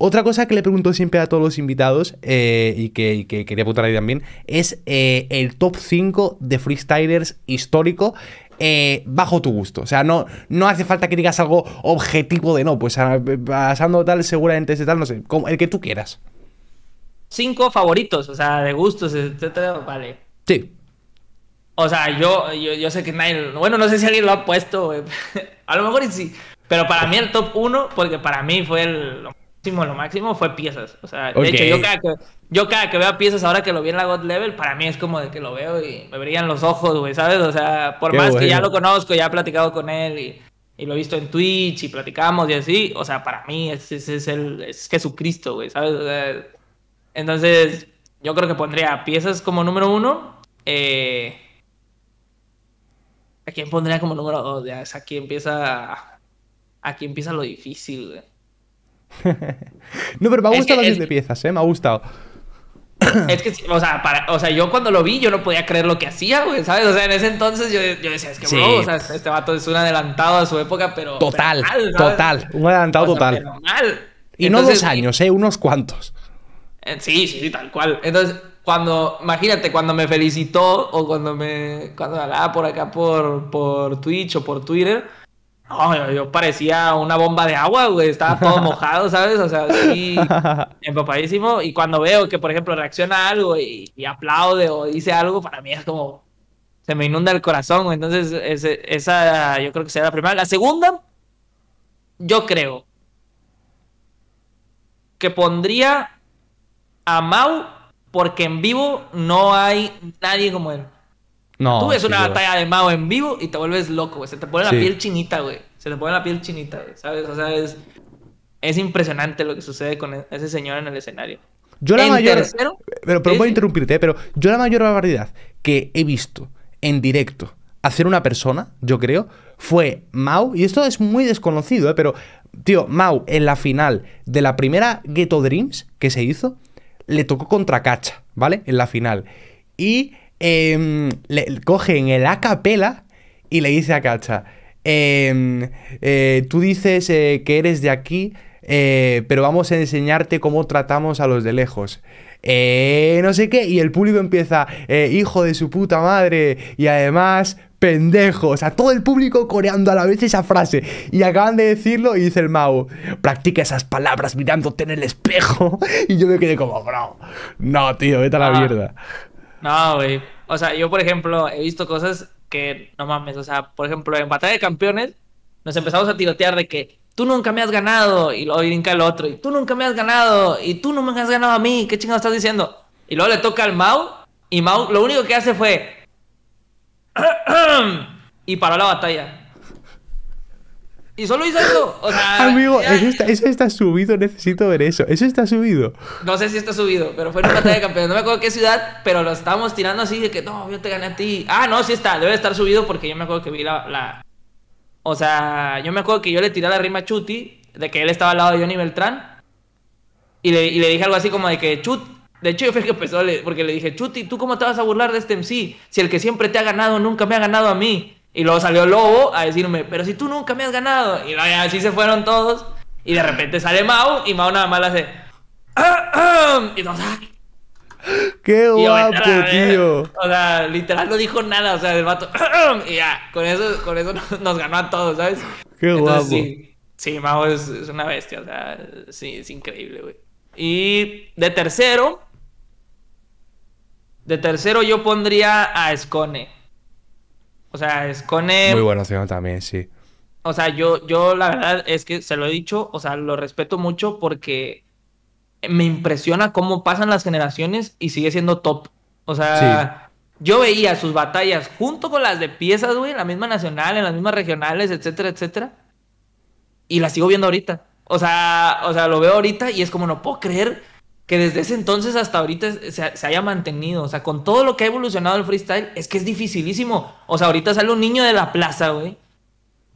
Otra cosa que le pregunto siempre a todos los invitados eh, y, que, quería apuntar ahí también es eh, el top 5 de freestylers histórico. Eh, bajo tu gusto. O sea, no, no hace falta que digas algo objetivo de no, pues ah, pasando tal, seguramente ese tal, no sé, el que tú quieras. Cinco favoritos, o sea, de gustos, etcétera, vale. Sí. O sea, yo, yo, sé que nadie. Bueno, no sé si alguien lo ha puesto, A lo mejor sí. Pero para mí el top 1, porque para mí fue el, lo máximo fue piezas. O sea, de hecho, yo cada, que, que veo piezas ahora que lo vi en la God Level, para mí es como de que lo veo y me brillan los ojos, güey, ¿sabes? O sea, por más que ya lo conozco, ya he platicado con él y, lo he visto en Twitch y platicamos y así, o sea, para mí es, es, el, Jesucristo, güey, ¿sabes? entonces, yo creo que pondría piezas como número uno. Eh, ¿A quién pondría como número dos? Ya, es aquí empieza, aquí empieza lo difícil, güey. no, pero me ha gustado las de piezas, ¿eh? Me ha gustado. Es que, o sea, yo cuando lo vi, yo no podía creer lo que hacía, güey, ¿sabes? O sea, en ese entonces yo, decía, es que, este vato es un adelantado a su época, pero. Total, total, un adelantado total. Y no dos años, ¿eh? Unos cuantos. Eh, sí, sí, sí, tal cual. Entonces, cuando, imagínate, cuando me felicitó o cuando me, cuando hablaba por acá por, por Twitch o por Twitter, no, yo, parecía una bomba de agua, güey. Estaba todo mojado, ¿sabes? O sea, sí, empapadísimo. Y cuando veo que, por ejemplo, reacciona algo y, aplaude o dice algo, para mí es como. Se me inunda el corazón, Entonces, esa yo creo que sería la primera. La segunda, yo creo que pondría a Mau porque en vivo no hay nadie como él. No. Tú ves una batalla de Mao en vivo y te vuelves loco, güey. Se te pone la piel chinita, güey. Se te pone la piel chinita, güey. ¿Sabes? O sea, es, es impresionante lo que sucede con e-, ese señor en el escenario. Yo la mayor. pero, pero interrumpirte, ¿eh? pero yo la mayor barbaridad que he visto en directo hacer una persona, yo creo, fue Mao, y esto es muy desconocido, ¿eh? pero, tío, Mau en la final de la primera Ghetto Dreams que se hizo, le tocó contra Cacha, ¿vale? En la final. Y Em, coge le, cogen el a capela y le dice a Cacha, em, eh, tú dices eh, que eres de aquí, eh, pero vamos a enseñarte cómo tratamos a los de lejos. no sé qué, y el público empieza, hijo de su puta madre, y además, pendejos a todo el público coreando a la vez esa frase. Y acaban de decirlo y dice el Mau, practica esas palabras mirándote en el espejo. Y yo me quedé como, bro, no, tío, vete a la ah. mierda. No, güey. O sea, yo, por ejemplo, he visto cosas que no mames. O sea, por ejemplo, en Batalla de Campeones nos empezamos a tirotear de que tú nunca me has ganado. Y luego brinca el otro. Y tú nunca me has ganado. Y tú no me has ganado a mí. ¿Qué chingados estás diciendo? Y luego le toca al Mau. Y Mau lo único que hace fue. y paró la batalla. Y solo hizo eso. O sea, Amigo, eso, está, subido, necesito ver eso. Eso está subido. No sé si está subido, pero fue en una batalla de campeones. No me acuerdo qué ciudad, pero lo estábamos tirando así de que no, yo te gané a ti. Ah, no, sí está, debe estar subido porque yo me acuerdo que vi la. O sea, yo me acuerdo que yo le tiré la rima a Chuti, de que él estaba al lado de Johnny Beltrán. Y le, dije algo así como de que Chut. De hecho, yo fui el que empezó, porque le dije, Chuti, ¿tú cómo te vas a burlar de este MC? Si el que siempre te ha ganado nunca me ha ganado a mí. Y luego salió Lobo a decirme, pero si tú nunca me has ganado. Y así se fueron todos. Y de repente sale Mau y Mau nada más le hace... ¡Ah, Y nos ¡Ah! ¡Qué guapo, tío! O sea, literal no dijo nada. O sea, el vato... Y ya, con eso, con eso nos ganó a todos, ¿sabes? ¡Qué guapo! Sí, sí Mau es, es, una bestia. O sea, sí, es increíble, güey. Y de tercero... De tercero yo pondría a Scone. O sea, es con él. Muy buena señora también, sí. O sea, yo, yo la verdad es que se lo he dicho, o sea, lo respeto mucho porque me impresiona cómo pasan las generaciones y sigue siendo top. O sea, yo veía sus batallas junto con las de piezas, güey, en la misma nacional, en las mismas regionales, etcétera, etcétera. Y las sigo viendo ahorita. O sea, o sea, lo veo ahorita y es como no puedo creer que desde ese entonces hasta ahorita se, haya mantenido. O sea, con todo lo que ha evolucionado el freestyle, es que es dificilísimo. O sea, ahorita sale un niño de la plaza, güey.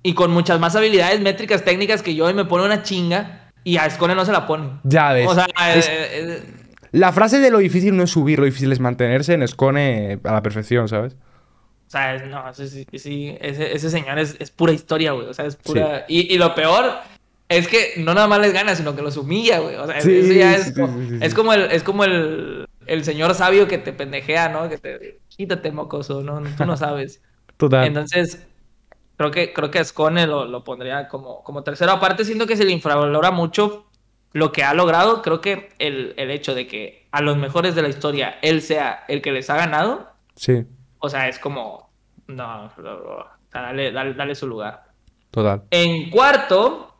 Y con muchas más habilidades métricas, técnicas que yo, y me pone una chinga. Y a Escone no se la pone. Ya ves. O sea, eh, eh, la frase de lo difícil no es subir, lo difícil es mantenerse en Escone a la perfección, ¿sabes? O sea, no, sí, sí, ese, ese, señor es, es, pura historia, güey. O sea, es pura. Y, y, lo peor es que no nada más les gana, sino que los humilla, güey. O sea, eso ya es, como, es como el, es como el, señor sabio que te pendejea, ¿no? Que te quítate, mocoso, ¿no? Tú no sabes. Total. Entonces, creo que, creo que a lo, lo, pondría como, como tercero. Aparte, siento que se le infravalora mucho lo que ha logrado. Creo que el, hecho de que a los mejores de la historia él sea el que les ha ganado. Sí. O sea, es como. No, dale, dale, dale su lugar. Total. En cuarto,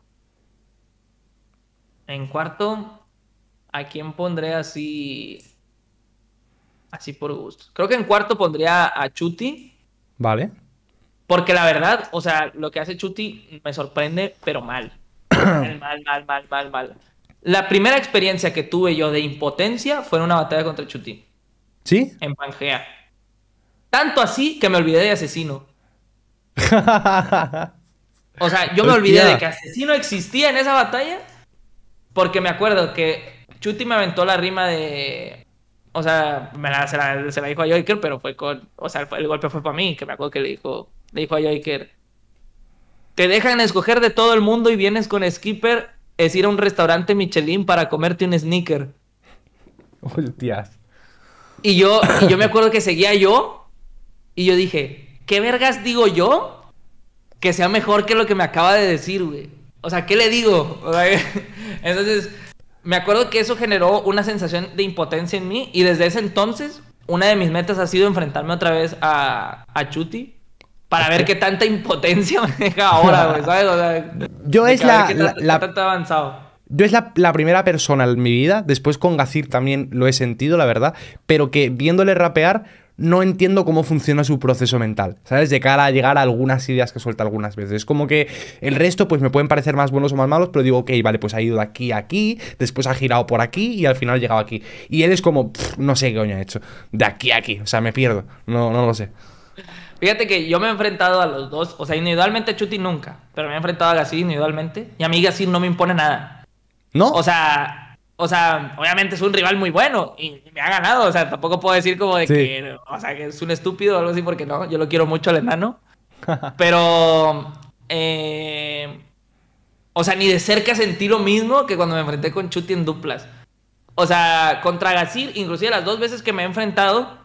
en cuarto, ¿a quién pondré así? Así por gusto. Creo que en cuarto pondría a Chuti. Vale. Porque la verdad, o sea, lo que hace Chuti me sorprende, pero mal. mal, mal, mal, mal, mal. La primera experiencia que tuve yo de impotencia fue en una batalla contra Chuti. ¿Sí? En Pangea. Tanto así que me olvidé de asesino. o sea, yo me olvidé de que asesino existía en esa batalla porque me acuerdo que Chuti me aventó la rima de. O sea, me se, la, dijo a Joker, pero fue con. O sea, el golpe fue para mí, que me acuerdo que le dijo, le dijo a Joker. Te dejan escoger de todo el mundo y vienes con Skipper, es ir a un restaurante Michelin para comerte un sneaker. Hostias. Y yo, y yo me acuerdo que seguía yo y yo dije, ¿qué vergas digo yo? Que sea mejor que lo que me acaba de decir, güey o sea, ¿qué le digo? entonces, me acuerdo que eso generó una sensación de impotencia en mí y desde ese entonces una de mis metas ha sido enfrentarme otra vez a, Chuti para ver qué tanta impotencia me deja ahora, ¿sabes? yo es la, avanzado. Yo es la, la, primera persona en mi vida, después con Gazir también lo he sentido, la verdad, pero que viéndole rapear no entiendo cómo funciona su proceso mental, ¿sabes? De cara a llegar a algunas ideas que suelta algunas veces. Es como que el resto, pues me pueden parecer más buenos o más malos, pero digo, ok, vale, pues ha ido de aquí a aquí, después ha girado por aquí y al final ha llegado aquí. Y él es como, no sé qué coño ha hecho, de aquí a aquí, o sea, me pierdo, no, no lo sé. Fíjate que yo me he enfrentado a los dos, o sea, individualmente Chuti nunca, pero me he enfrentado a Gassi individualmente y a mí Gassi no me impone nada. ¿No? O sea, o sea, obviamente es un rival muy bueno y me ha ganado. O sea, tampoco puedo decir como de que, es un estúpido o algo así, porque no, yo lo quiero mucho al enano. Pero, eh, o sea, ni de cerca sentí lo mismo que cuando me enfrenté con Chuti en duplas. O sea, contra Gasir, inclusive las dos veces que me he enfrentado,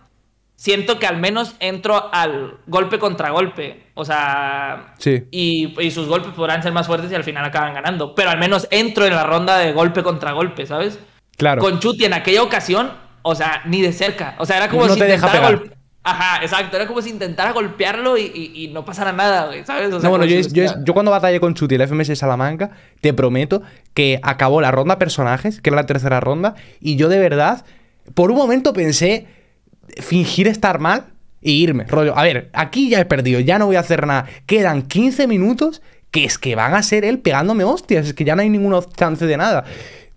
siento que al menos entro al golpe contra golpe. O sea, sí. y, y, sus golpes podrán ser más fuertes y al final acaban ganando. Pero al menos entro en la ronda de golpe contra golpe, ¿sabes? Claro. Con Chuti en aquella ocasión, o sea, ni de cerca. O sea, era como si te intentara golpear. Ajá, exacto. Era como si intentara golpearlo y, y, no pasara nada, güey, ¿sabes? bueno, yo, cuando batallé con Chuti la FMS Salamanca, te prometo que acabó la ronda personajes, que era la tercera ronda, y yo de verdad, por un momento pensé fingir estar mal e irme. Rollo, a ver, aquí ya he perdido, ya no voy a hacer nada. Quedan 15 minutos que es que van a ser él pegándome hostias, es que ya no hay ninguna chance de nada.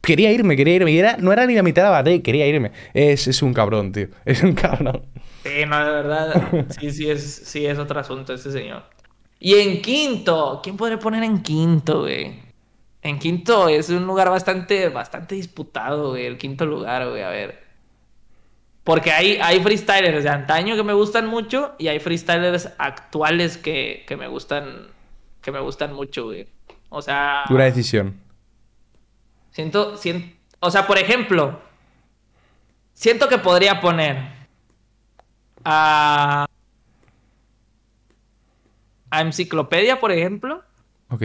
Quería irme, quería irme. era, no era ni la mitad de la batalla, quería irme. Es, es un cabrón, tío. Es un cabrón. Sí, no, de verdad. Sí, sí, es, sí, es otro asunto este señor. Y en quinto, ¿quién podría poner en quinto, güey? En quinto es un lugar bastante, bastante disputado, güey. El quinto lugar, güey. A ver. Porque hay, hay freestylers de antaño que me gustan mucho y hay freestylers actuales que, me gustan que me gustan mucho, güey. O sea... Dura decisión. Siento, siento... O sea, por ejemplo, siento que podría poner a... A Enciclopedia, por ejemplo. Ok.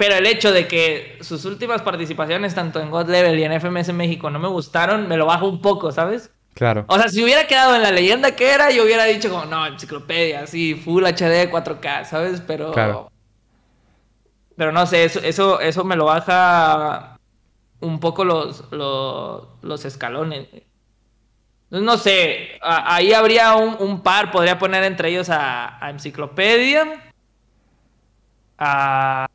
Pero el hecho de que sus últimas participaciones, tanto en God Level y en FMS México, no me gustaron, me lo bajo un poco, ¿sabes? Claro. O sea, si hubiera quedado en la leyenda que era, yo hubiera dicho como, no, enciclopedia, sí, Full HD, 4K, ¿sabes? Pero... Pero no sé, eso, eso, me lo baja un poco los, los, los escalones. No sé, ahí habría un, par, podría poner entre ellos a, a Enciclopedia, a,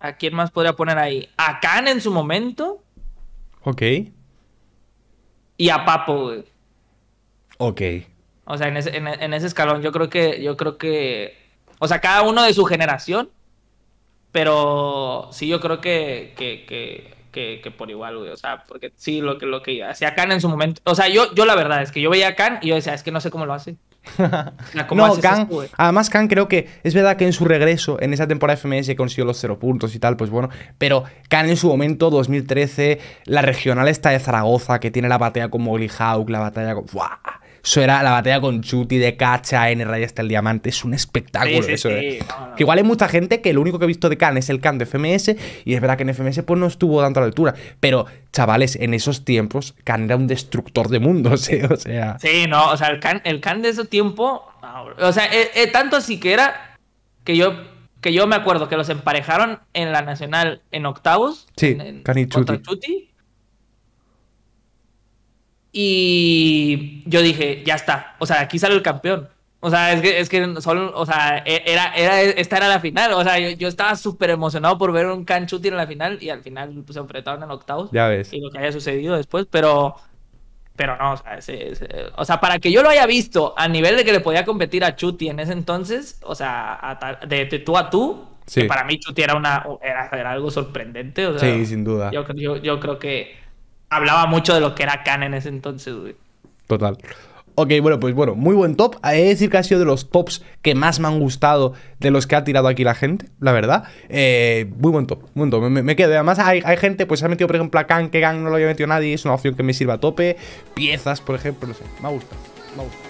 ¿A quién más podría poner ahí? A Khan en su momento. Ok. Y a Papo, güey. Ok. O sea, en ese, escalón, yo creo que. Yo creo que. O sea, cada uno de su generación. Pero sí, yo creo que, que, que, por igual, güey. O sea, porque sí, lo que, lo que hacía Khan en su momento. O sea, yo, yo la verdad es que yo veía a Khan y yo decía, es que no sé cómo lo hace. además Khan creo que es verdad que en su regreso, en esa temporada FMS consiguió los cero puntos y tal, pues bueno, pero Khan en su momento, 2013, la regional está de Zaragoza, que tiene la batalla con Hawk la batalla con... Eso era la batalla con Chuti de Cacha, en Ray hasta el diamante. Es un espectáculo eso. ¿eh? Que igual hay mucha gente que lo único que he visto de Khan es el Khan de FMS. Y es verdad que en FMS pues no estuvo tanto a la altura. Pero, chavales, en esos tiempos, Khan era un destructor de mundos. ¿eh? O sea. Sí, no, o sea, el Khan, de ese tiempo. O sea, eh, eh, tanto así que era que yo que yo me acuerdo que los emparejaron en la Nacional en octavos. Sí, Khan y Chuti. Chuti y yo dije, ya está, o sea, aquí sale el campeón. O sea, es que, es que solo, o sea, e, era, era, esta era la final. O sea, yo, estaba súper emocionado por ver un Canchuti en la final y al final pues, se enfrentaron en octavos. Ya ves. Y lo que haya sucedido después, pero, pero no, o sea, para que yo lo haya visto a nivel de que le podía competir a Chuti en ese entonces, o sea, de, tú a tú, que para mí Chuti era, una, era, era algo sorprendente. O sea, sí, sin duda. yo, yo creo que hablaba mucho de lo que era Khan en ese entonces, güey. Total. Ok, bueno, pues bueno, muy buen top. He de decir que ha sido de los tops que más me han gustado de los que ha tirado aquí la gente, la verdad. Eh, muy buen top, muy buen top. Me, quedo. Además, hay, hay, gente, pues se ha metido, por ejemplo, a Khan, que Khan no lo había metido nadie. Es una opción que me sirva a tope. Piezas, por ejemplo, no sé. Me gustado, me gustado.